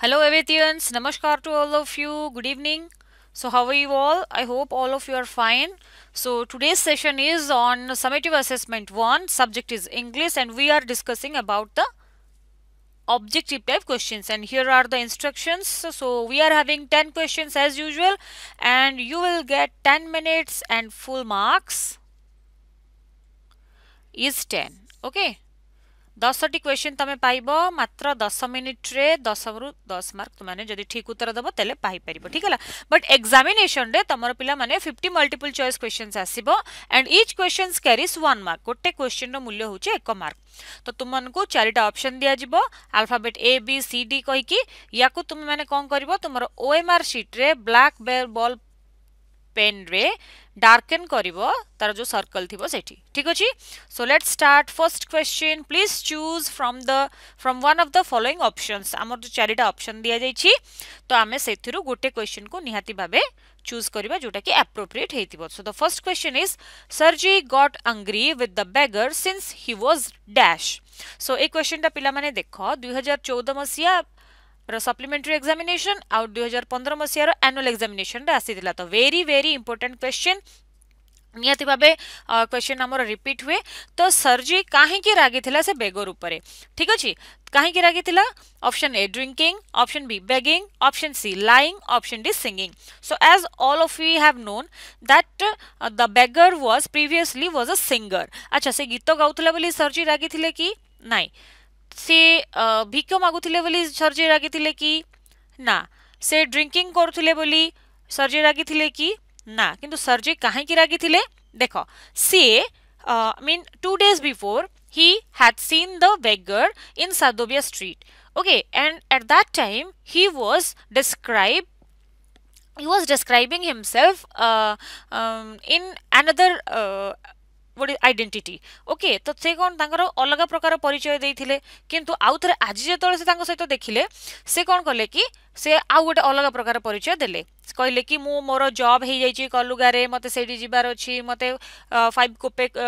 Hello Avathians, Namaskar to all of you. Good evening. So how are you all? I hope all of you are fine. So today's session is on summative assessment 1. Subject is English and we are discussing about the objective type questions and here are the instructions. So we are having 10 questions as usual and you will get 10 minutes and full marks is 10. Okay. দশটি question তুমি পাইব মাত্র দশ মিনিট্রে দশরু দশ mark তুমি যদি ঠিক উত্তর দেব তেলে পাইপার ঠিক হল বট এক্সামিনেসন তোমার পিলা মানে ফিফটি মল্টিপল চয়েস কোয়েশ্চিন আসব and each question carries one mark গোটে কোয়েশ্চিন মূল্য হচ্ছে এক মার্ক তো তোমাকে চারিটা অপশন দিয়াযিব alphabet A B C D কহিকি ইয়াকু তুমি মানে কম করব তোমার ওএমআর সিট্রে ব্ল্যাক বল পেন্রে डार्कन कर तार जो सर्कल थी से ठीक अच्छे so let start first question please choose from the from one of the following options आम जो चारिटा अप्सन दि जाइए तो आम से गोटे क्वेश्चन को निहाती भाव चूज करवा जोटा कि एप्रोप्रिएट हो so the first question is Sergei got angry with the beggar since he was dash so ए क्वेश्चन टा पिला माने देखो 2014 हजार चौदह मसीहा सप्लीमेंटरी एक्जामेसन आउ दुई हजार पंद्रह मसीहार आनुआल एक्जामेसन आसी तो वेरी भेरी क्वेश्चन निहाती भाव क्वेश्चन आम रिपीट हुए तो सर्जी कहीं रागी से बेगर उपर ठीक अच्छे कहीं रागी option A drinking option B begging option C lying option D singing so as all of you have known that the beggar was previously was a singer अच्छा से गीत गाला सर्जी रागी कि नाई से भिक्ष मगुले सर्जे रागि कि ना से ड्रिंकिंग करुले सर्जे रागि कि ना कि सर्जे कहीं रागि देख see mean two days before he had seen the beggar in Sadovaya street okay and at that time he was describe he was describing himself uh, um, in another uh, ଗୋଟେ identity okay ତ ସେ କ'ଣ ତାଙ୍କର ଅଲଗା ପ୍ରକାର ପରିଚୟ ଦେଇଥିଲେ କିନ୍ତୁ ଆଉ ଥରେ ଆଜି ଯେତେବେଳେ ସେ ତାଙ୍କ ସହିତ ଦେଖିଲେ ସେ କ'ଣ କଲେ କି ସେ ଆଉ ଗୋଟେ ଅଲଗା ପ୍ରକାର ପରିଚୟ ଦେଲେ କହିଲେ କି ମୁଁ ମୋର ଜବ୍ ହେଇଯାଇଛି କଲୁଗାରେ ମୋତେ ସେଇଠି ଯିବାର ଅଛି ମୋତେ ଫାଇଭ୍ କୋପେକ୍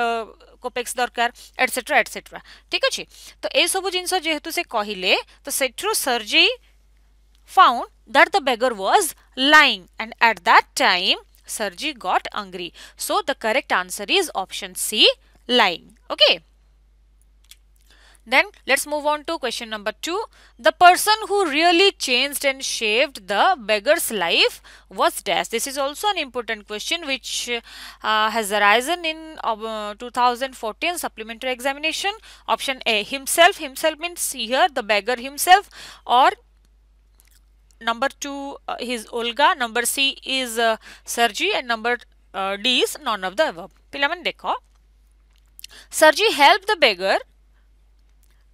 କୋପେକ୍ସ ଦରକାର ଏଟସେଟ୍ରା ଏଟସେଟ୍ରା ଠିକ୍ ଅଛି ତ ଏସବୁ ଜିନିଷ ଯେହେତୁ ସେ କହିଲେ ତ ସେଠରୁ Sergei found that the beggar was lying and at that time Sarji got angry. So the correct answer is option C, lying. Okay. Then let's move on to question number two. The person who really changed and shaved the beggar's life was dash. This is also an important question which uh, has arisen in uh, 2014 supplementary examination. Option A himself. Himself means here the beggar himself or number 2 uh, is Olga, number C is uh, Sergi and number uh, D is none of the above. Pilaman dekho. Sergi helped the beggar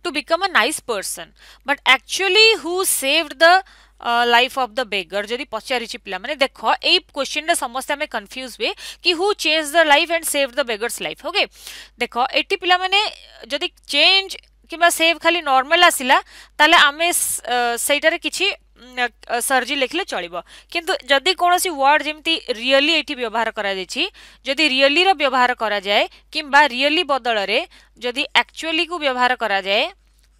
to become a nice person but actually who saved the life of the beggar जदि पचारिछि पिला माने देख एई question रे समस्त हमें confuse हुए कि who change the life and save the beggar's life okay देख एटी पिला माने जदि चेंज किंबा सेव खाली नॉर्मल आसला ताले आमे सेटारे किछि सर्जी लिखले चल किंतु जदि कौन वर्ड जमी रियली ये व्यवहार करियली व्यवहार कराए कि रियली बदल जदि एक्चुअली को व्यवहार कराए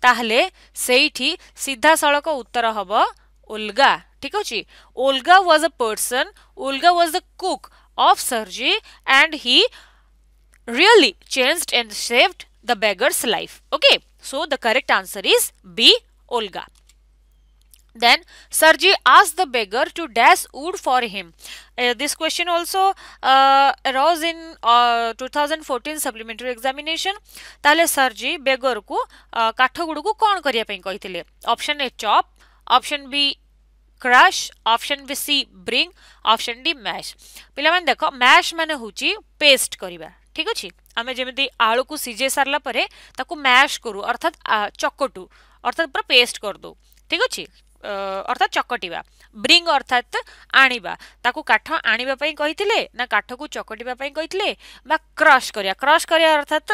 तो सही सीधा सड़क उत्तर हम उल्गा ठीक अच्छे Olga was a person Olga was a cook of Sergei and he really changed and saved the beggar's life okay so the correct answer is B Olga Then Sarji asked the beggar to dash wood for him. Uh, this question also uh, arose in uh, 2014 supplementary examination. tale sarji beggar ku kaatho गुड़ ku kon kariya pai कोई थिले? Option A chop, option B crush, option B C bring, option D mash. pila man dekho mash mane huchi paste kariba ठीक अछि आमे जेमिति आलू को सिजे सारला परे ताको मैश करू अर्थात चकोटू अर्थात पूरा पेस्ट कर दो ठीक अछि অর্থাৎ চকটিবা ব্রিং অর্থাৎ আনিবা তাকে কাঠ আনিবা পাই কইতিলে না কাঠকু চকটিবা পাই কইতিলে বা ক্রশ করিয়া ক্রশ করিয়া অর্থাৎ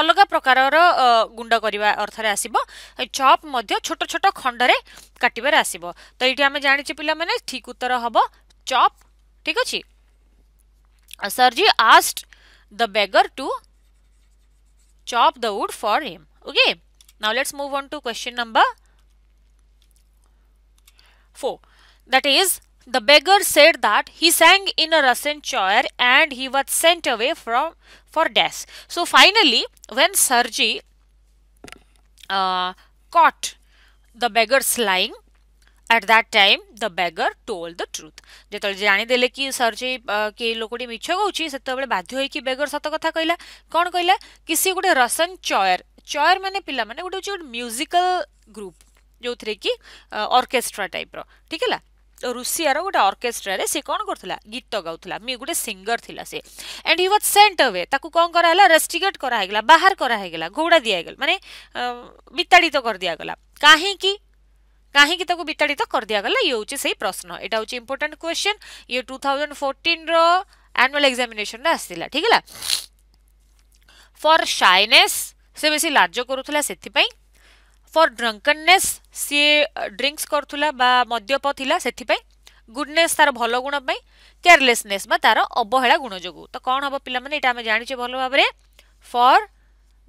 ଅଲଗା ପ୍ରକାରର ଗୁଣ୍ଡ କରିବା ଅର୍ଥରେ ଆସିବ ଚପ୍ ମଧ୍ୟ ଛୋଟ ଛୋଟ ଖଣ୍ଡରେ କାଟିବାରେ ଆସିବ ତ ଏଇଠି ଆମେ ଜାଣିଛେ ପିଲାମାନେ ଠିକ୍ ଉତ୍ତର ହେବ ଚପ୍ ଠିକ୍ ଅଛି Sergei asked the beggar to chop the wood for him okay now let's move on to question number 4. That is, the beggar said that he sang in a Russian choir and he was sent away from for death. So finally, when Sergei uh, caught the beggar's lying, at that time the beggar told the truth ଯେତେବେଳେ ଜାଣିଦେଲେ କି ସର୍ ଯେ କି ଲୋକଟି ମିଛ କହୁଛି ସେତେବେଳେ ବାଧ୍ୟ ହୋଇକି ବେଗର ସତ କଥା କହିଲା କ'ଣ କହିଲା କି ସିଏ ଗୋଟେ ରସନ୍ ଚୟର ଚୟର ମାନେ ପିଲାମାନେ ଗୋଟେ ହେଉଛି ଗୋଟେ ମ୍ୟୁଜିକାଲ ଗ୍ରୁପ୍ जो थे कि अर्केस्ट्रा टाइप रीक है तो रुषिया गोटे अर्केस्ट्रा से कौन कर गीत गाला मे गोटे सिंगर थी सी and he was sent away कौन कराला रेस्टिगेट कराइला बाहर कराइला घोड़ा दिगला मानने विताड़ तो कर दिगला कहीं कहीं विताड़ित तो कर दिगला ये हूँ से प्रश्न यहाँ हूँ इंपोर्टाट क्वेश्चन ये two thousand fourteen annual examination आसला ठीक है फर सैने से बेस लाज करूला से फर ड्रंकननेस सी ड्रिंक्स कर मद्यप थी गुडनेस तार भल गुण केयरलेसने तार अवहेला गुण जो तो कौन हम पाने ये जाने भल भाव for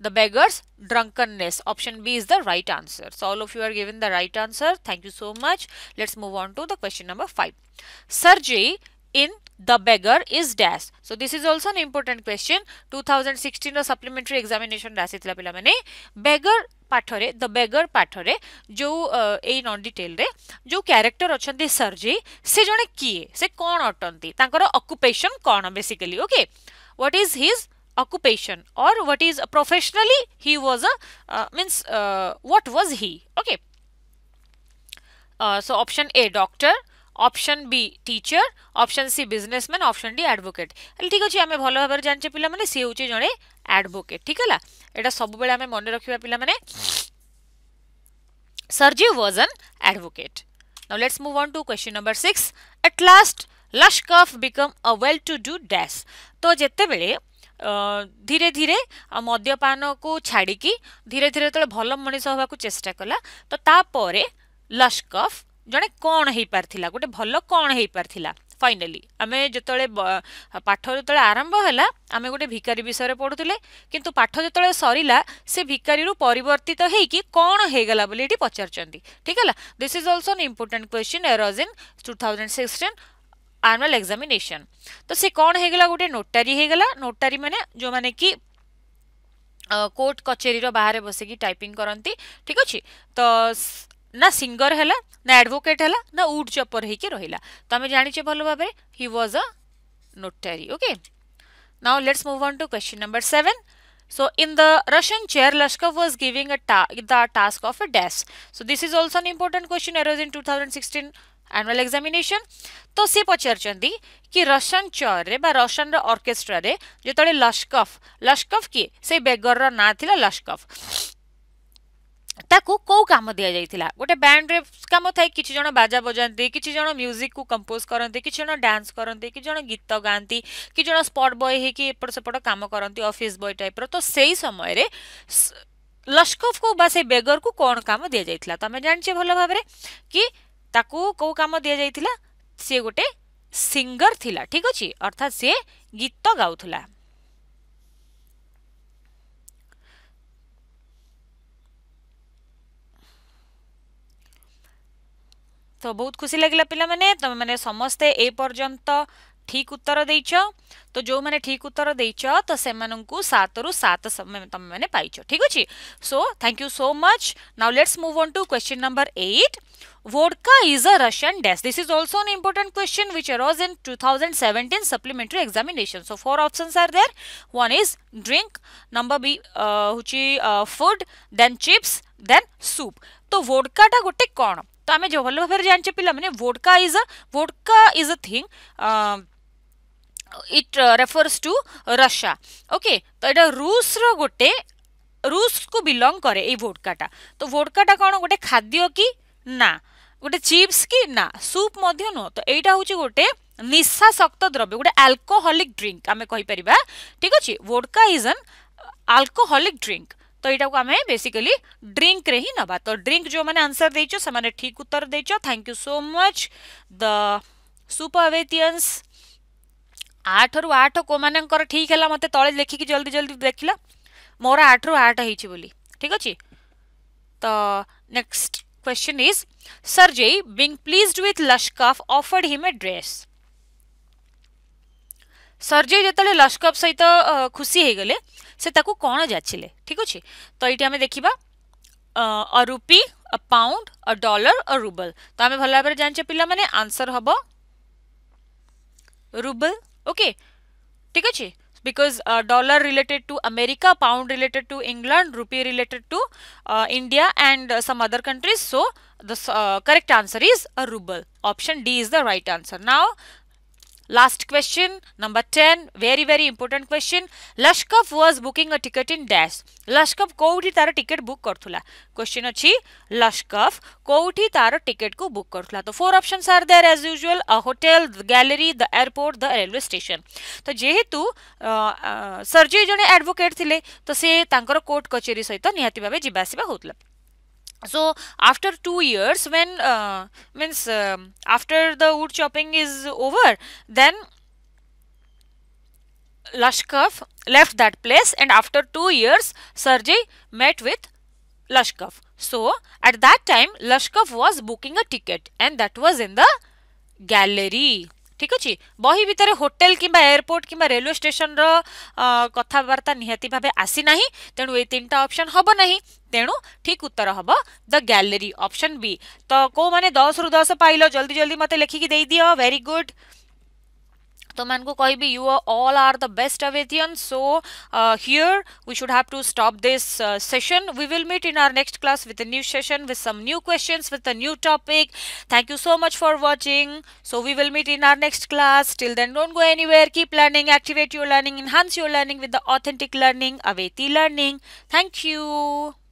the beggar's drunkenness option B is the right answer so all of you are giving the right answer thank you so much let's move on to the question number five Sergei in the beggar is dash so this is also an important question 2016 ର supplementary examination ରେ ଆସିଥିଲା ପିଲାମାନେ beggar ପାଠରେ ଦ ବେଗର ପାଠରେ ଯେଉଁ ଏଇ non ଡିଟେଲରେ ଯେଉଁ character ଅଛନ୍ତି ସରଜୀ ସେ ଜଣେ କିଏ ସେ କ'ଣ ଅଟନ୍ତି ତାଙ୍କର ଅକୁପେସନ୍ କ'ଣ basically okay what is his occupation or what is professionally he was a uh, means uh, what was he okay uh, so option a doctor option B teacher option C businessman option D advocate ठीक अच्छे आम भल भाव जानचे पे सी हूँ जड़े advocate ठीक है यहाँ सब मन रखा पे Sergei was an advocate now let's move on to question number six at last Lashkov become a well to do dash तो जितेबले धीरे धीरे मद्यपान को छाड़ी धीरे धीरे जो भल मनीष होगा चेस्टा कला तो लश्कफ ଜଣେ କ'ଣ ହେଇପାରିଥିଲା ଗୋଟେ ଭଲ କ'ଣ ହେଇପାରିଥିଲା ଫାଇନାଲି ଆମେ ଯେତେବେଳେ ପାଠ ଯେତେବେଳେ ଆରମ୍ଭ ହେଲା ଆମେ ଗୋଟେ ଭିକାରୀ ବିଷୟରେ ପଢ଼ୁଥିଲେ କିନ୍ତୁ ପାଠ ଯେତେବେଳେ ସରିଲା ସେ ଭିକାରୀରୁ ପରିବର୍ତ୍ତିତ ହେଇକି କ'ଣ ହେଇଗଲା ବୋଲି ଏଠି ପଚାରୁଛନ୍ତି ଠିକ୍ ହେଲା this is also an important question arose in two thousand sixteen annual examination ତ ସେ କ'ଣ ହେଇଗଲା ଗୋଟେ ନୋଟାରୀ ହେଇଗଲା ନୋଟାରୀ ମାନେ ଯେଉଁମାନେ କି କୋର୍ଟ କଚେରୀର ବାହାରେ ବସିକି ଟାଇପିଂ କରନ୍ତି ଠିକ୍ ଅଛି ତ ना सिंगर है ना एडवोकेट है ना उड चपर हो रहा तुम जान भल भाव he was a notary okay now let's move on to question number seven so in the Russian chair Lashkov was giving the task of a dash so this is also important question in two thousand sixteen annual examination तो सी पचारसन chair में Russian रर्केस्ट्रे जो लश्कफ लश्कफ किए से बेगर रहा थी लश्कफ ତାକୁ କେଉଁ କାମ ଦିଆଯାଇଥିଲା ଗୋଟେ ବ୍ୟାଣ୍ଡରେ କାମ ଥାଏ କିଛି ଜଣ ବାଜା ବଜାନ୍ତି କିଛି ଜଣ ମ୍ୟୁଜିକ୍କୁ କମ୍ପୋଜ୍ କରନ୍ତି କିଛି ଜଣ ଡ୍ୟାନ୍ସ କରନ୍ତି କିଛି ଜଣ ଗୀତ ଗାଆନ୍ତି କି ଜଣ ସ୍ପଟ୍ ବୟ ହେଇକି ଏପଟ ସେପଟ କାମ କରନ୍ତି ଅଫିସ୍ ବୟ ଟାଇପ୍ର ତ ସେଇ ସମୟରେ ଲସ୍କଫକୁ ବା ସେଇ ବେଗରକୁ କ'ଣ କାମ ଦିଆଯାଇଥିଲା ତମେ ଜାଣିଛେ ଭଲ ଭାବରେ କି ତାକୁ କେଉଁ କାମ ଦିଆଯାଇଥିଲା ସିଏ ଗୋଟେ ସିଙ୍ଗର ଥିଲା ଠିକ୍ ଅଛି ଅର୍ଥାତ୍ ସିଏ ଗୀତ ଗାଉଥିଲା तो बहुत खुशी लगे पे तुम मैंने समस्ते ए यंत ठीक उत्तर दे तो जो मैंने ठीक उत्तर दे तो से सात रु सात तुम मैंने पाइ ठीक अच्छे so thank you so much now let's move on to question number eight vodka is a Russian dash this is also an important question which arose in two thousand seventeen supplementary examination so four option are there one is drink number B हूँ food then chips then soup तो वोडकाटा गोटे कौन ఆమె జవహర్లాల్ అని చెప్పి లమనే vodka is a vodka is a thing it refers to Russia okay तो এটা রুশ র গোটে রুশ কু বিলং করে এই ভোডকাটা তো ভোডকাটা কোন গোটে খাদ্য কি না গোটে চিপস কি না সুপ মধ্য নুহ তো এইটা হচ্ছে গোটে নিশাসক্ত দ্রব্য গোটে আলকোহলিক ড্রিঙ্ক আমি কইপারিবা ঠিক আছে vodka is an alcoholic drink तो यहाँ को आम बेसिकली ड्रिंक रे ही नवा तो ड्रिंक जो मैंने आंसर देच से ठीक उत्तर देच thank you so much the सुपरवेथियंस आठ रु आठ को मान ठीक है मत तले लिखिक जल्दी जल्दी देख ल मोर आठ रु आठ हो ठीक अच्छे तो next question is Sergei being pleased with Lashkov offered him a dress Sergei जो लश्कप सहित खुशी हो गले से कण जाचिले ठीक अच्छे तो ये आम देखा a rupee a pound a dollar a rouble तो आम भल भाव जान पिला माने आंसर हम रूबल ओके ठीक अच्छे because dollar related to America pound related to England rupee related to India and some other countries so the correct answer is a rouble option D is the right answer now Last question, number 10, very very important question. Lashkov was booking a ticket in dash. Lashkov कोउठी तार ticket book करथुला question अछि लश्कफ कोउठी तार ticket को book करथुला तो four options are there as usual a hotel the gallery the airport the railway station तो जेहेतु सरजी जने एडवोकेट थिले तो से तांकर कोर्ट कचेरी सहित निहाती भाबे जिबासिबा होतला so after two years when uh, means um, after the wood chopping is over then Lashkov left that place and after two years Sergei met with Lashkov. So at that time Lashkov was booking a ticket and that was in the gallery. ঠিক আছে বহি ভিতরে hotel কিংবা airport কিংবা railway স্টেশনর কথাবার্তা নিহতি ভাবে আসি না তেণু এই তিনটা অপশন হব না তেণু ঠিক উত্তর হব দ গ্যালেরি অপশন বি তো কেউ মানে দশ রু দশ পাইল জলদি জলদি মতো লেখিকি দিয়ে দিও ভেরি গুড तुम इनको कोई भी you all are the best Avedhyans. So uh, here we should have to stop this uh, session. We will meet in our next class with a new session with some new questions with a new topic. Thank you so much for watching. So we will meet in our next class. Till then don't go anywhere. Keep learning. Activate your learning. Enhance your learning with the authentic learning. Aveti learning. Thank you.